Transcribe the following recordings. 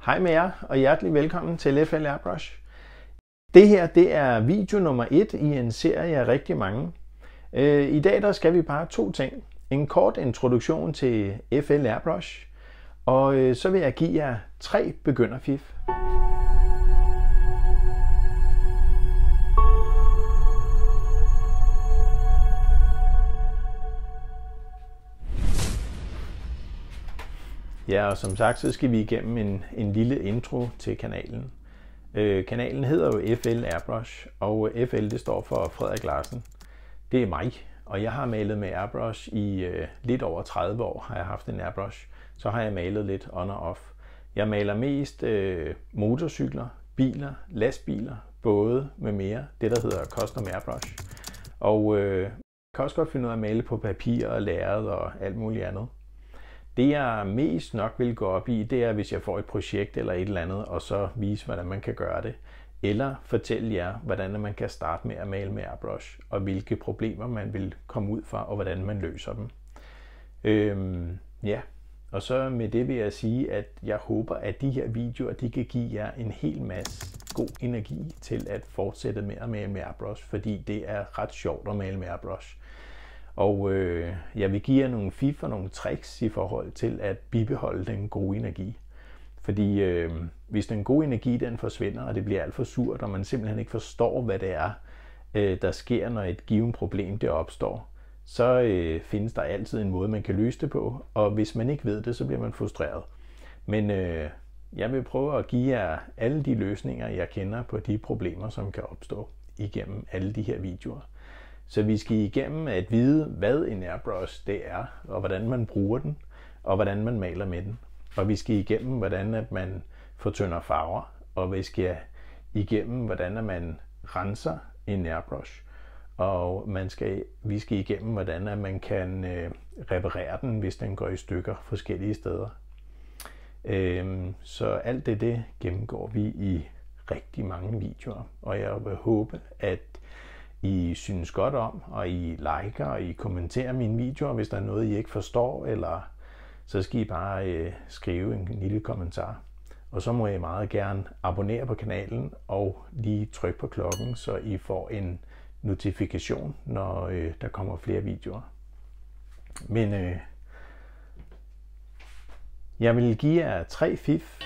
Hej med jer, og hjertelig velkommen til FL Airbrush. Det her det er video nummer 1 i en serie af rigtig mange. Øh, I dag der skal vi bare to ting. En kort introduktion til FL Airbrush, og øh, så vil jeg give jer tre begynderfif. Ja, og som sagt, så skal vi igennem en, en lille intro til kanalen. Øh, kanalen hedder jo FL Airbrush, og FL det står for Frederik Larsen. Det er mig, og jeg har malet med airbrush i øh, lidt over 30 år har jeg haft en airbrush. Så har jeg malet lidt on og off. Jeg maler mest øh, motorcykler, biler, lastbiler, både med mere. Det der hedder custom airbrush. Og øh, jeg kan også godt finde ud af at male på papir og lærred og alt muligt andet. Det jeg mest nok vil gå op i, det er, hvis jeg får et projekt eller et eller andet, og så vise, hvordan man kan gøre det. Eller fortælle jer, hvordan man kan starte med at male med airbrush, og hvilke problemer man vil komme ud fra, og hvordan man løser dem. Øhm, ja, og så med det vil jeg sige, at jeg håber, at de her videoer, de kan give jer en hel masse god energi til at fortsætte med at male med airbrush, fordi det er ret sjovt at male med airbrush. Og øh, jeg vil give jer nogle fif og nogle tricks i forhold til at bibeholde den gode energi. Fordi øh, hvis den gode energi den forsvinder, og det bliver alt for surt, og man simpelthen ikke forstår, hvad det er, øh, der sker, når et givet problem det opstår, så øh, findes der altid en måde, man kan løse det på. Og hvis man ikke ved det, så bliver man frustreret. Men øh, jeg vil prøve at give jer alle de løsninger, jeg kender på de problemer, som kan opstå igennem alle de her videoer. Så vi skal igennem at vide, hvad en airbrush det er, og hvordan man bruger den, og hvordan man maler med den. Og vi skal igennem, hvordan at man fortynder farver, og vi skal igennem, hvordan at man renser en airbrush. Og man skal, vi skal igennem, hvordan at man kan øh, reparere den, hvis den går i stykker forskellige steder. Øhm, så alt det, det gennemgår vi i rigtig mange videoer, og jeg vil håbe, at i synes godt om, og I liker, og I kommenterer mine videoer, hvis der er noget, I ikke forstår, eller så skal I bare øh, skrive en lille kommentar. Og så må I meget gerne abonnere på kanalen og lige trykke på klokken, så I får en notifikation, når øh, der kommer flere videoer. Men øh, jeg vil give jer tre fif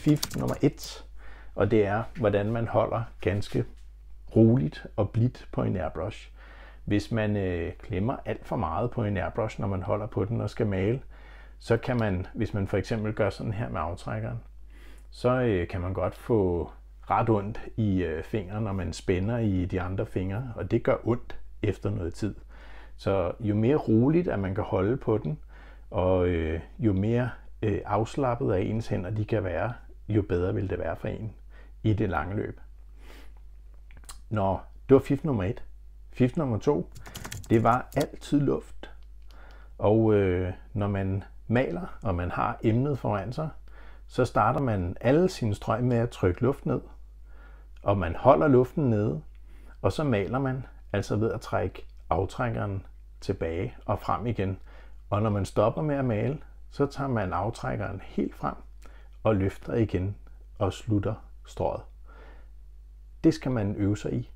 Fif nummer et, og det er, hvordan man holder ganske roligt og blidt på en airbrush. Hvis man øh, klemmer alt for meget på en airbrush, når man holder på den og skal male, så kan man, hvis man for eksempel gør sådan her med aftrækkeren, så øh, kan man godt få ret ondt i øh, fingeren, når man spænder i de andre fingre, og det gør ondt efter noget tid. Så jo mere roligt, at man kan holde på den, og øh, jo mere øh, afslappet af ens hænder de kan være, jo bedre vil det være for en i det lange løb. Nå, det var fif nummer 1. Fif nummer 2, det var altid luft. Og øh, når man maler, og man har emnet foran sig, så starter man alle sine strøg med at trykke luft ned, og man holder luften nede, og så maler man, altså ved at trække aftrækkeren tilbage og frem igen. Og når man stopper med at male, så tager man aftrækkeren helt frem, og løfter igen og slutter strået. Det skal man øve sig i.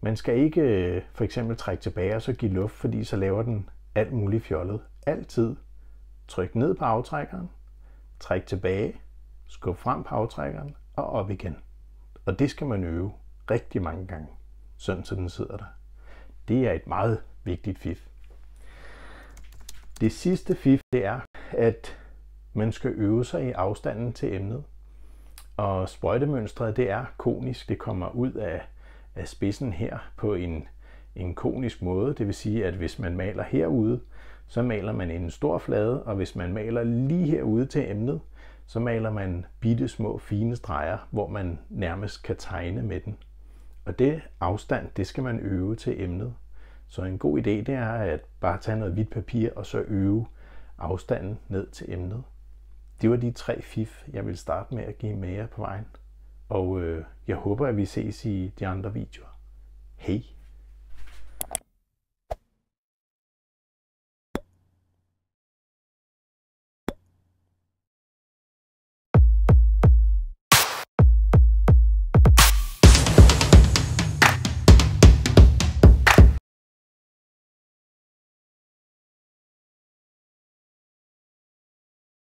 Man skal ikke øh, for eksempel trække tilbage og så give luft, fordi så laver den alt muligt fjollet. Altid tryk ned på aftrækkeren, træk tilbage, skub frem på aftrækkeren og op igen. Og det skal man øve rigtig mange gange, sådan så den sidder der. Det er et meget vigtigt fif. Det sidste fif, det er, at man skal øve sig i afstanden til emnet. Og sprøjtemønstret, det er konisk. Det kommer ud af, af spidsen her på en, en konisk måde. Det vil sige, at hvis man maler herude, så maler man en stor flade, og hvis man maler lige herude til emnet, så maler man bitte små fine streger, hvor man nærmest kan tegne med den. Og det afstand, det skal man øve til emnet. Så en god idé, det er at bare tage noget hvidt papir og så øve afstanden ned til emnet. Det var de tre fif, jeg vil starte med at give med jer på vejen. Og øh, jeg håber, at vi ses i de andre videoer. Hej!